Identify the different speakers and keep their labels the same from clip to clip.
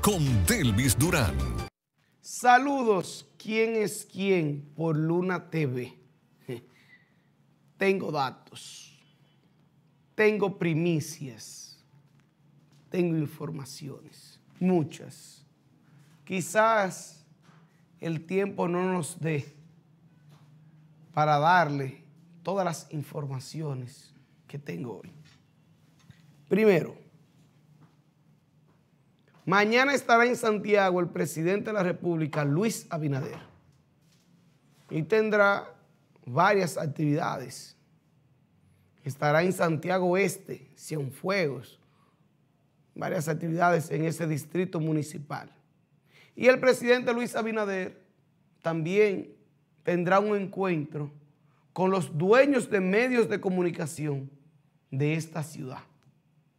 Speaker 1: con Delvis Durán. Saludos, ¿quién es quién por Luna TV? Tengo datos, tengo primicias, tengo informaciones, muchas. Quizás el tiempo no nos dé para darle todas las informaciones que tengo hoy. Primero, Mañana estará en Santiago el presidente de la República, Luis Abinader, y tendrá varias actividades. Estará en Santiago Este, Cienfuegos, varias actividades en ese distrito municipal. Y el presidente Luis Abinader también tendrá un encuentro con los dueños de medios de comunicación de esta ciudad.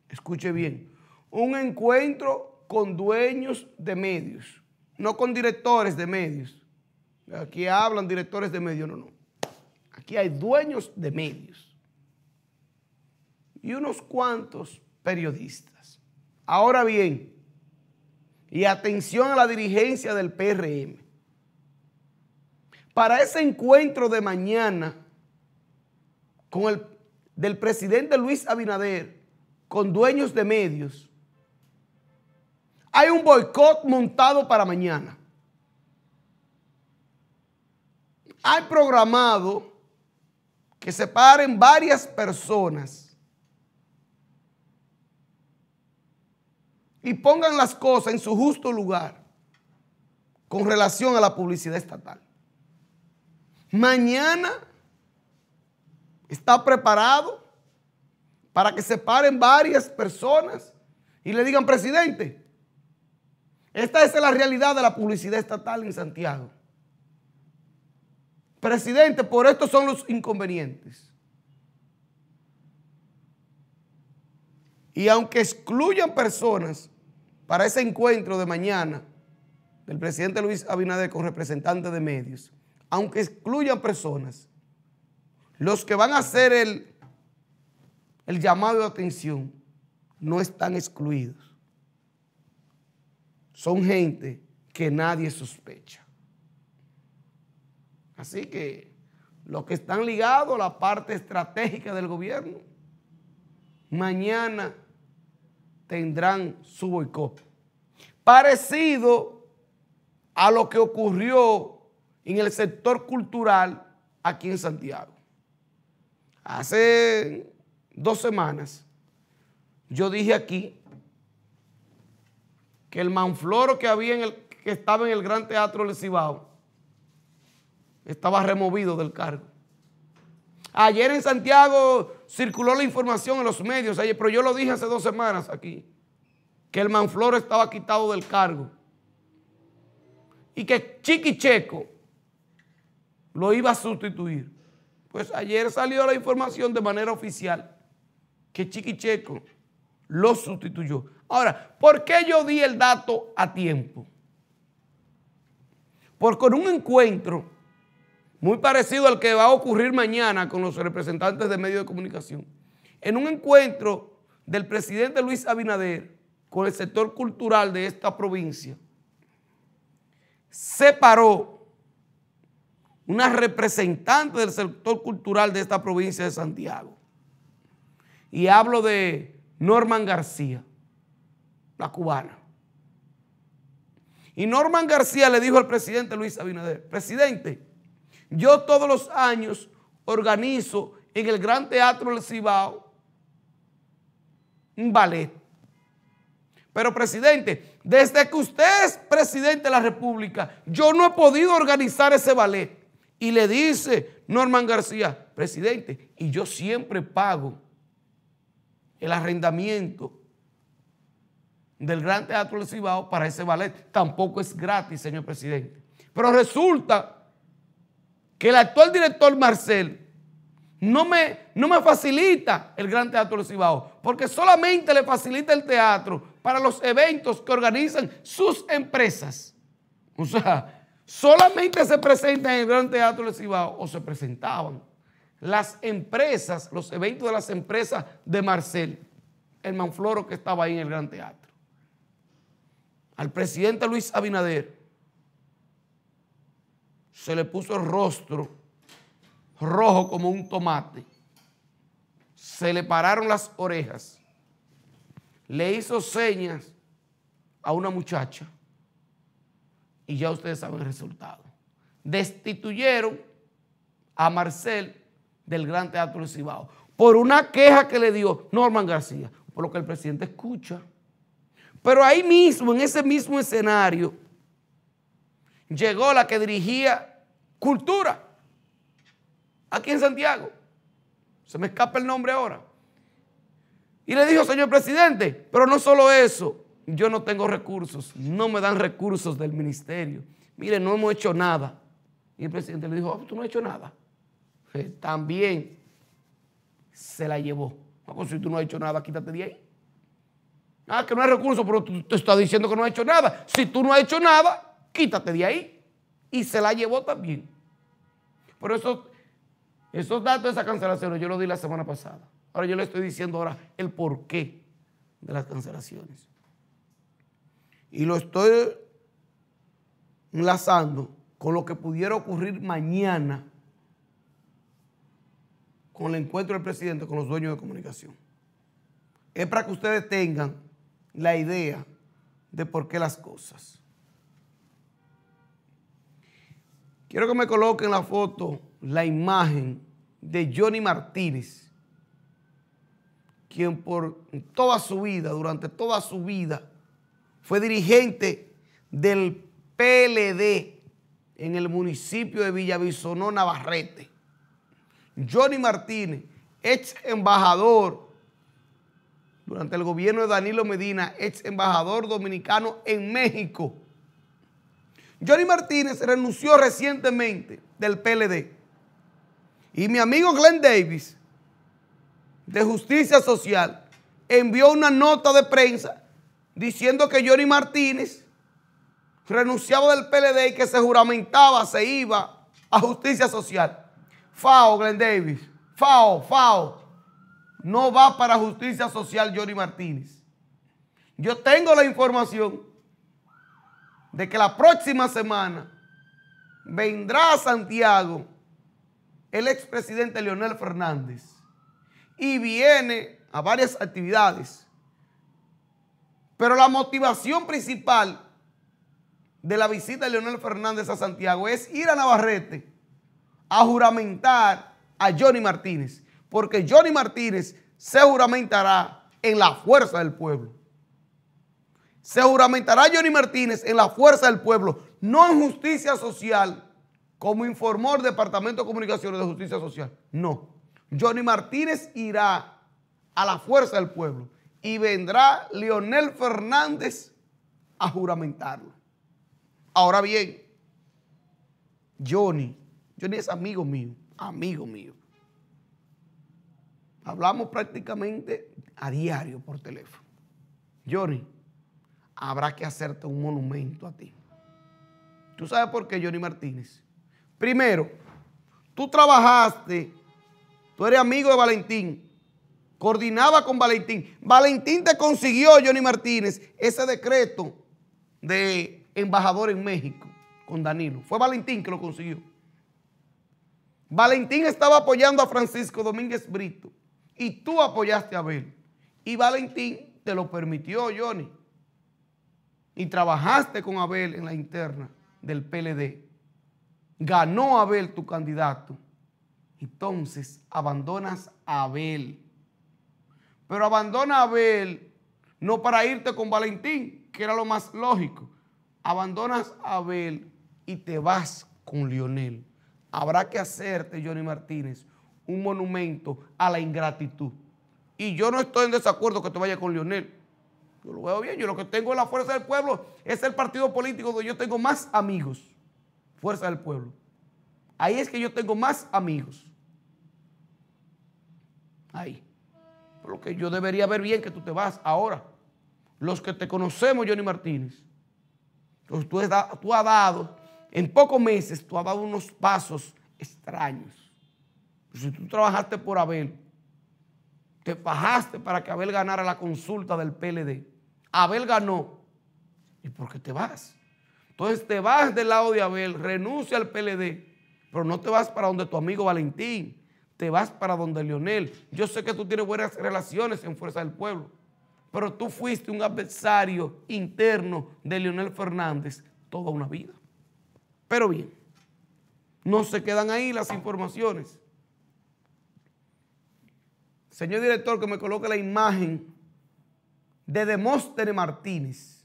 Speaker 1: Escuche bien, un encuentro con dueños de medios, no con directores de medios. Aquí hablan directores de medios, no, no. Aquí hay dueños de medios y unos cuantos periodistas. Ahora bien, y atención a la dirigencia del PRM. Para ese encuentro de mañana con el del presidente Luis Abinader con dueños de medios, hay un boicot montado para mañana. Hay programado que se paren varias personas y pongan las cosas en su justo lugar con relación a la publicidad estatal. Mañana está preparado para que se paren varias personas y le digan, presidente, esta es la realidad de la publicidad estatal en Santiago. Presidente, por estos son los inconvenientes. Y aunque excluyan personas para ese encuentro de mañana del presidente Luis Abinader con representantes de medios, aunque excluyan personas, los que van a hacer el, el llamado de atención no están excluidos son gente que nadie sospecha. Así que los que están ligados a la parte estratégica del gobierno, mañana tendrán su boicot. Parecido a lo que ocurrió en el sector cultural aquí en Santiago. Hace dos semanas yo dije aquí que el manfloro que había en el, que estaba en el Gran Teatro del Cibao estaba removido del cargo. Ayer en Santiago circuló la información en los medios, ayer, pero yo lo dije hace dos semanas aquí, que el Manfloro estaba quitado del cargo. Y que Chiquicheco lo iba a sustituir. Pues ayer salió la información de manera oficial que Chiquicheco lo sustituyó. Ahora, ¿por qué yo di el dato a tiempo? Porque en un encuentro muy parecido al que va a ocurrir mañana con los representantes de medios de comunicación, en un encuentro del presidente Luis Abinader con el sector cultural de esta provincia, se paró una representante del sector cultural de esta provincia de Santiago. Y hablo de Norman García la cubana. Y Norman García le dijo al presidente Luis Abinader, presidente, yo todos los años organizo en el Gran Teatro del Cibao un ballet. Pero presidente, desde que usted es presidente de la República, yo no he podido organizar ese ballet. Y le dice Norman García, presidente, y yo siempre pago el arrendamiento del Gran Teatro del Cibao para ese ballet. Tampoco es gratis, señor presidente. Pero resulta que el actual director Marcel no me, no me facilita el Gran Teatro del Cibao, porque solamente le facilita el teatro para los eventos que organizan sus empresas. O sea, solamente se presentan en el Gran Teatro del Cibao o se presentaban las empresas, los eventos de las empresas de Marcel, el Manfloro que estaba ahí en el Gran Teatro al presidente Luis Abinader se le puso el rostro rojo como un tomate, se le pararon las orejas, le hizo señas a una muchacha y ya ustedes saben el resultado. Destituyeron a Marcel del Gran Teatro de Cibao por una queja que le dio Norman García, por lo que el presidente escucha. Pero ahí mismo, en ese mismo escenario, llegó la que dirigía cultura, aquí en Santiago. Se me escapa el nombre ahora. Y le dijo, señor presidente, pero no solo eso, yo no tengo recursos, no me dan recursos del ministerio. Mire, no hemos hecho nada. Y el presidente le dijo, ah, pues tú no has hecho nada. Eh, también se la llevó. Pues si tú no has hecho nada, quítate de ahí. Ah, que no hay recursos, pero tú te estás diciendo que no has hecho nada. Si tú no has hecho nada, quítate de ahí. Y se la llevó también. Pero eso, esos datos de esas cancelaciones yo los di la semana pasada. Ahora yo le estoy diciendo ahora el porqué de las cancelaciones. Y lo estoy enlazando con lo que pudiera ocurrir mañana con el encuentro del presidente con los dueños de comunicación. Es para que ustedes tengan la idea de por qué las cosas. Quiero que me coloquen la foto, la imagen de Johnny Martínez, quien por toda su vida, durante toda su vida, fue dirigente del PLD en el municipio de Villavizonó, Navarrete. Johnny Martínez, ex embajador durante el gobierno de Danilo Medina, ex embajador dominicano en México. Johnny Martínez renunció recientemente del PLD. Y mi amigo Glenn Davis, de Justicia Social, envió una nota de prensa diciendo que Johnny Martínez renunciaba del PLD y que se juramentaba, se iba a Justicia Social. FAO, Glenn Davis. FAO, FAO no va para justicia social Johnny Martínez. Yo tengo la información de que la próxima semana vendrá a Santiago el expresidente Leonel Fernández y viene a varias actividades. Pero la motivación principal de la visita de Leonel Fernández a Santiago es ir a Navarrete a juramentar a Johnny Martínez porque Johnny Martínez se juramentará en la fuerza del pueblo. Se juramentará Johnny Martínez en la fuerza del pueblo, no en justicia social, como informó el Departamento de Comunicaciones de Justicia Social. No. Johnny Martínez irá a la fuerza del pueblo y vendrá Leonel Fernández a juramentarlo. Ahora bien, Johnny, Johnny es amigo mío, amigo mío. Hablamos prácticamente a diario por teléfono. Johnny, habrá que hacerte un monumento a ti. ¿Tú sabes por qué, Johnny Martínez? Primero, tú trabajaste, tú eres amigo de Valentín, coordinaba con Valentín. Valentín te consiguió, Johnny Martínez, ese decreto de embajador en México con Danilo. Fue Valentín que lo consiguió. Valentín estaba apoyando a Francisco Domínguez Brito. Y tú apoyaste a Abel. Y Valentín te lo permitió, Johnny. Y trabajaste con Abel en la interna del PLD. Ganó Abel tu candidato. Entonces abandonas a Abel. Pero abandona a Abel no para irte con Valentín, que era lo más lógico. Abandonas a Abel y te vas con Lionel. Habrá que hacerte, Johnny Martínez, un monumento a la ingratitud. Y yo no estoy en desacuerdo que te vaya con Lionel. Yo lo veo bien. Yo lo que tengo es la fuerza del pueblo. Es el partido político donde yo tengo más amigos. Fuerza del pueblo. Ahí es que yo tengo más amigos. Ahí. Por lo que yo debería ver bien que tú te vas ahora. Los que te conocemos, Johnny Martínez. tú, has dado, en pocos meses, tú has dado unos pasos extraños. Si tú trabajaste por Abel, te bajaste para que Abel ganara la consulta del PLD. Abel ganó. ¿Y por qué te vas? Entonces te vas del lado de Abel, renuncia al PLD, pero no te vas para donde tu amigo Valentín, te vas para donde Lionel. Yo sé que tú tienes buenas relaciones en Fuerza del Pueblo, pero tú fuiste un adversario interno de Leonel Fernández toda una vida. Pero bien, no se quedan ahí las informaciones señor director, que me coloque la imagen de Demóstenes Martínez,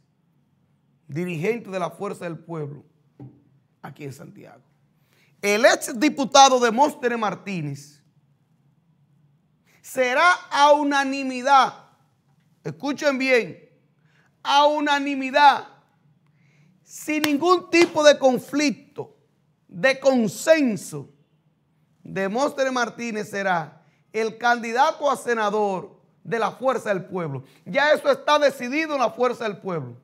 Speaker 1: dirigente de la Fuerza del Pueblo, aquí en Santiago. El ex diputado Demóstenes Martínez será a unanimidad, escuchen bien, a unanimidad, sin ningún tipo de conflicto, de consenso, Demóstenes Martínez será el candidato a senador de la fuerza del pueblo. Ya eso está decidido en la fuerza del pueblo.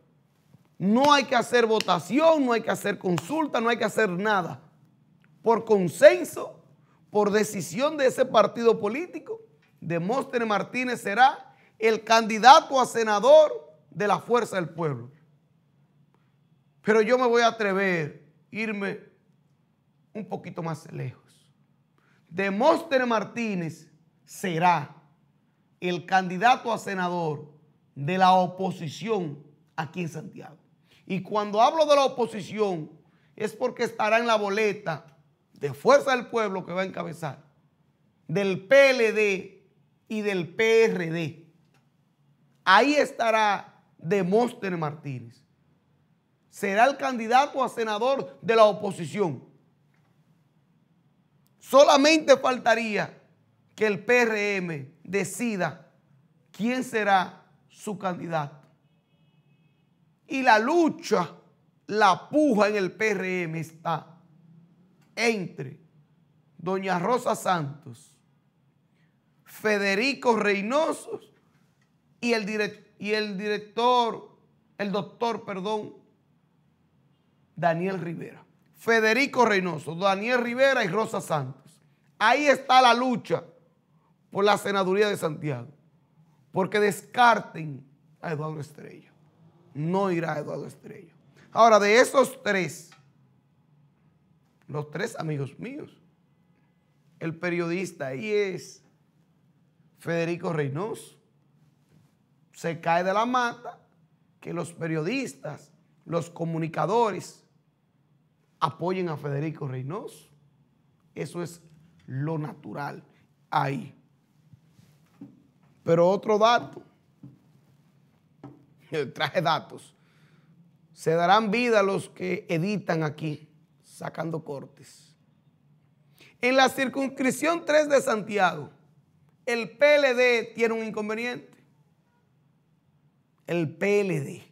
Speaker 1: No hay que hacer votación, no hay que hacer consulta, no hay que hacer nada. Por consenso, por decisión de ese partido político, Demóstenes Martínez será el candidato a senador de la fuerza del pueblo. Pero yo me voy a atrever a irme un poquito más lejos. Demóstenes Martínez será el candidato a senador de la oposición aquí en Santiago. Y cuando hablo de la oposición, es porque estará en la boleta de Fuerza del Pueblo que va a encabezar, del PLD y del PRD. Ahí estará Demóstenes Martínez. Será el candidato a senador de la oposición. Solamente faltaría que el PRM decida quién será su candidato. Y la lucha, la puja en el PRM está entre doña Rosa Santos, Federico Reynoso y el, y el director, el doctor, perdón, Daniel Rivera. Federico Reynoso, Daniel Rivera y Rosa Santos. Ahí está la lucha por la senaduría de Santiago, porque descarten a Eduardo Estrella. No irá a Eduardo Estrella. Ahora, de esos tres, los tres amigos míos, el periodista ahí es Federico Reynoso. Se cae de la mata que los periodistas, los comunicadores, apoyen a Federico Reynoso. Eso es lo natural ahí. Pero otro dato, traje datos, se darán vida los que editan aquí, sacando cortes. En la circunscripción 3 de Santiago, el PLD tiene un inconveniente. El PLD.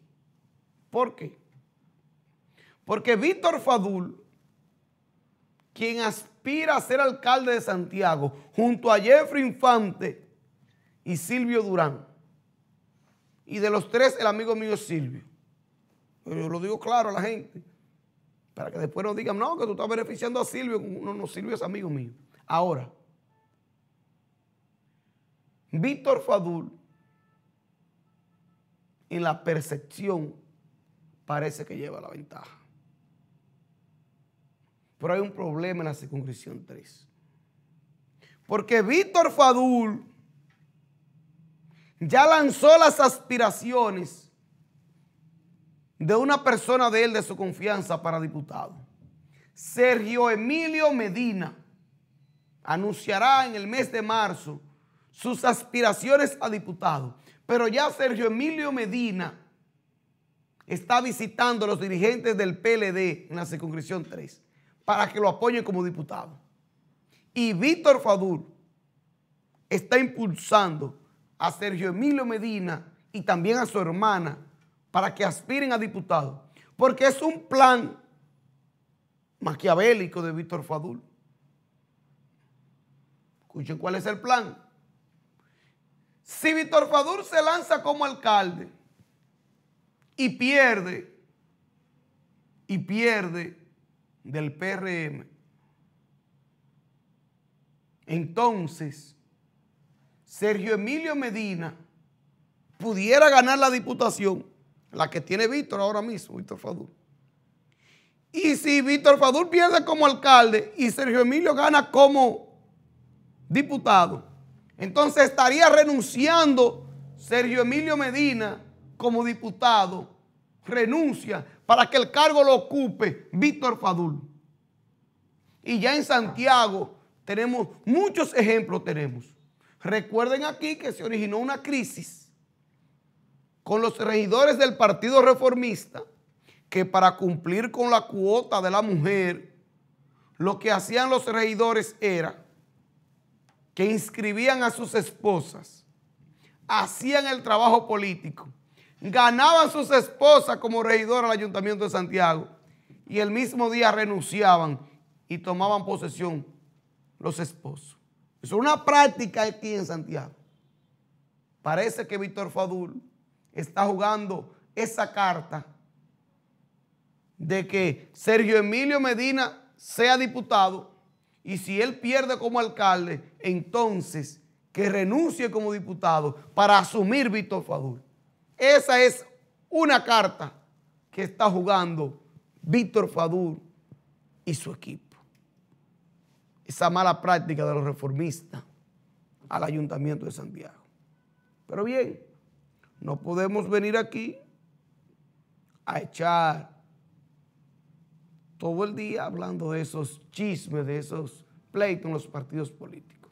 Speaker 1: ¿Por qué? Porque Víctor Fadul, quien aspira a ser alcalde de Santiago, junto a Jeffrey Infante, y Silvio Durán. Y de los tres, el amigo mío es Silvio. yo lo digo claro a la gente. Para que después no digan, no, que tú estás beneficiando a Silvio. No, no, Silvio es amigo mío. Ahora, Víctor Fadul, en la percepción, parece que lleva la ventaja. Pero hay un problema en la circunscripción 3. Porque Víctor Fadul ya lanzó las aspiraciones de una persona de él, de su confianza para diputado. Sergio Emilio Medina anunciará en el mes de marzo sus aspiraciones a diputado. Pero ya Sergio Emilio Medina está visitando a los dirigentes del PLD en la circunscripción 3 para que lo apoyen como diputado. Y Víctor Fadul está impulsando a Sergio Emilio Medina y también a su hermana para que aspiren a diputado. Porque es un plan maquiavélico de Víctor Fadul. Escuchen cuál es el plan. Si Víctor Fadul se lanza como alcalde y pierde, y pierde del PRM, entonces Sergio Emilio Medina pudiera ganar la diputación, la que tiene Víctor ahora mismo, Víctor Fadul. Y si Víctor Fadul pierde como alcalde y Sergio Emilio gana como diputado, entonces estaría renunciando Sergio Emilio Medina como diputado, renuncia para que el cargo lo ocupe Víctor Fadul. Y ya en Santiago tenemos muchos ejemplos tenemos. Recuerden aquí que se originó una crisis con los regidores del Partido Reformista que para cumplir con la cuota de la mujer, lo que hacían los regidores era que inscribían a sus esposas, hacían el trabajo político, ganaban sus esposas como regidor al Ayuntamiento de Santiago y el mismo día renunciaban y tomaban posesión los esposos. Es una práctica aquí en Santiago. Parece que Víctor Fadul está jugando esa carta de que Sergio Emilio Medina sea diputado y si él pierde como alcalde, entonces que renuncie como diputado para asumir Víctor Fadul. Esa es una carta que está jugando Víctor Fadul y su equipo esa mala práctica de los reformistas al ayuntamiento de Santiago. Pero bien, no podemos venir aquí a echar todo el día hablando de esos chismes, de esos pleitos en los partidos políticos.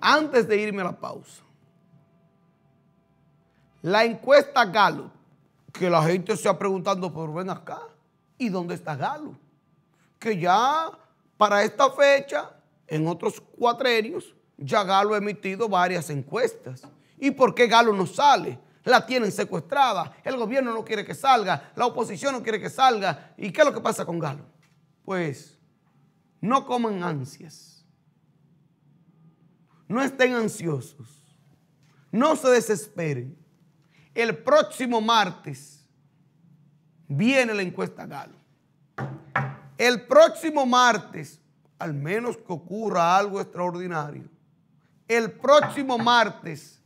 Speaker 1: Antes de irme a la pausa, la encuesta Galo, que la gente se ha preguntando, por ven acá, ¿y dónde está Galo? que ya para esta fecha, en otros cuatrenios, ya Galo ha emitido varias encuestas. ¿Y por qué Galo no sale? La tienen secuestrada, el gobierno no quiere que salga, la oposición no quiere que salga. ¿Y qué es lo que pasa con Galo? Pues no coman ansias, no estén ansiosos, no se desesperen. El próximo martes viene la encuesta Galo el próximo martes, al menos que ocurra algo extraordinario, el próximo martes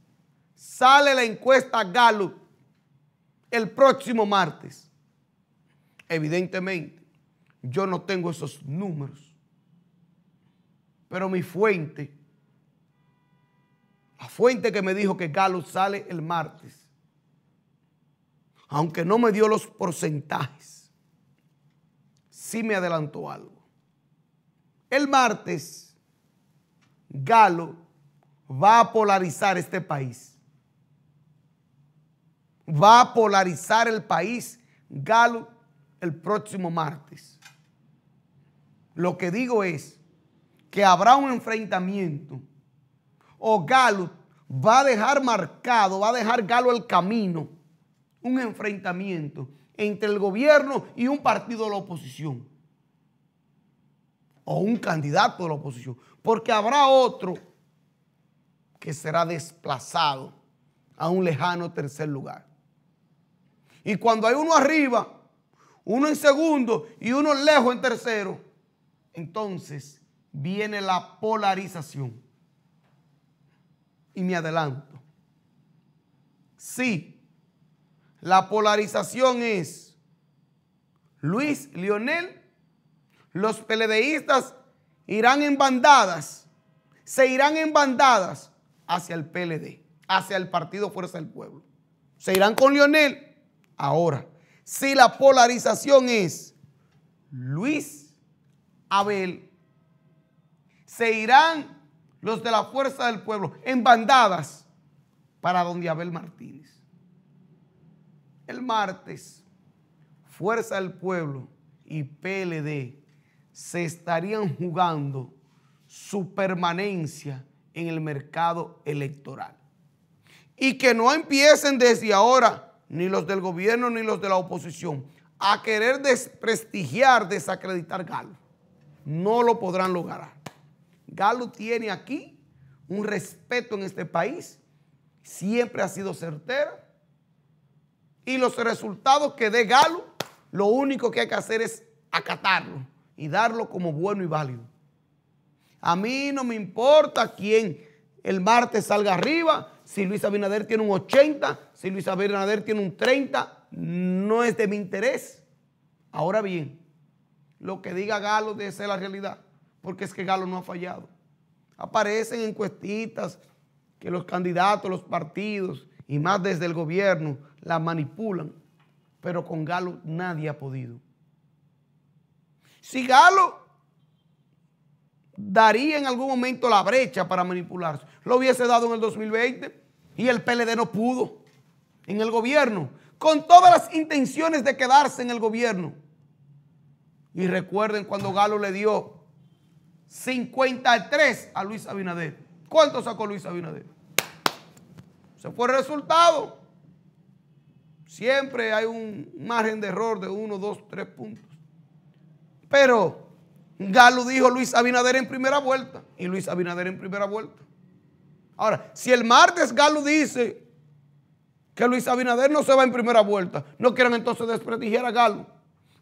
Speaker 1: sale la encuesta Gallup, el próximo martes. Evidentemente, yo no tengo esos números, pero mi fuente, la fuente que me dijo que Gallup sale el martes, aunque no me dio los porcentajes, sí me adelantó algo. El martes, Galo va a polarizar este país. Va a polarizar el país Galo el próximo martes. Lo que digo es que habrá un enfrentamiento o Galo va a dejar marcado, va a dejar Galo el camino, un enfrentamiento entre el gobierno y un partido de la oposición. O un candidato de la oposición. Porque habrá otro que será desplazado a un lejano tercer lugar. Y cuando hay uno arriba, uno en segundo y uno lejos en tercero, entonces viene la polarización. Y me adelanto. Sí, la polarización es Luis Lionel, los PLDistas irán en bandadas, se irán en bandadas hacia el PLD, hacia el Partido Fuerza del Pueblo. Se irán con Lionel ahora. Si la polarización es Luis Abel, se irán los de la Fuerza del Pueblo en bandadas para donde Abel Martínez. El martes, Fuerza del Pueblo y PLD se estarían jugando su permanencia en el mercado electoral. Y que no empiecen desde ahora, ni los del gobierno ni los de la oposición, a querer desprestigiar, desacreditar Galo. No lo podrán lograr. Galo tiene aquí un respeto en este país, siempre ha sido certero, y los resultados que dé Galo, lo único que hay que hacer es acatarlo y darlo como bueno y válido. A mí no me importa quién el martes salga arriba, si Luis Abinader tiene un 80, si Luis Abinader tiene un 30, no es de mi interés. Ahora bien, lo que diga Galo debe ser la realidad, porque es que Galo no ha fallado. Aparecen encuestitas que los candidatos, los partidos, y más desde el gobierno, la manipulan, pero con Galo nadie ha podido. Si Galo daría en algún momento la brecha para manipularse, lo hubiese dado en el 2020 y el PLD no pudo en el gobierno, con todas las intenciones de quedarse en el gobierno. Y recuerden cuando Galo le dio 53 a Luis Abinader. ¿Cuánto sacó Luis Abinader? Se fue el resultado. Siempre hay un margen de error de uno, dos, tres puntos. Pero Galo dijo Luis Abinader en primera vuelta y Luis Abinader en primera vuelta. Ahora, si el martes Galo dice que Luis Abinader no se va en primera vuelta, no quieren entonces desprestigiar a Galo.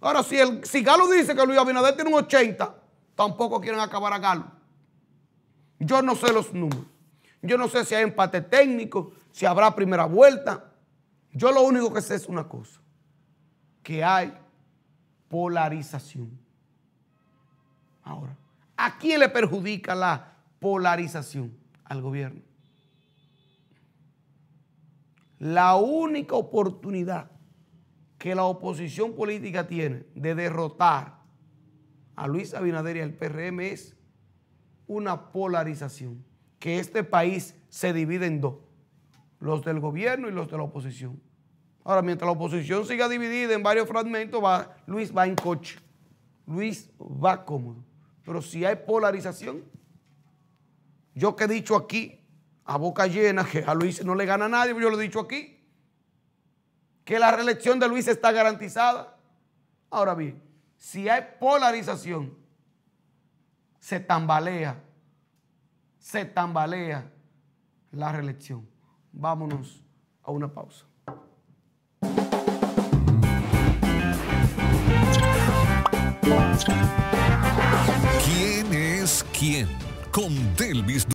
Speaker 1: Ahora, si, el, si Galo dice que Luis Abinader tiene un 80, tampoco quieren acabar a Galo. Yo no sé los números. Yo no sé si hay empate técnico, si habrá primera vuelta, yo lo único que sé es una cosa, que hay polarización. Ahora, ¿a quién le perjudica la polarización? Al gobierno. La única oportunidad que la oposición política tiene de derrotar a Luis Abinader y al PRM es una polarización, que este país se divide en dos los del gobierno y los de la oposición. Ahora, mientras la oposición siga dividida en varios fragmentos, Luis va en coche. Luis va cómodo. Pero si hay polarización, yo que he dicho aquí, a boca llena, que a Luis no le gana nadie, yo lo he dicho aquí, que la reelección de Luis está garantizada. Ahora bien, si hay polarización, se tambalea, se tambalea la reelección. Vámonos a una pausa. ¿Quién es quién? Con Delvis.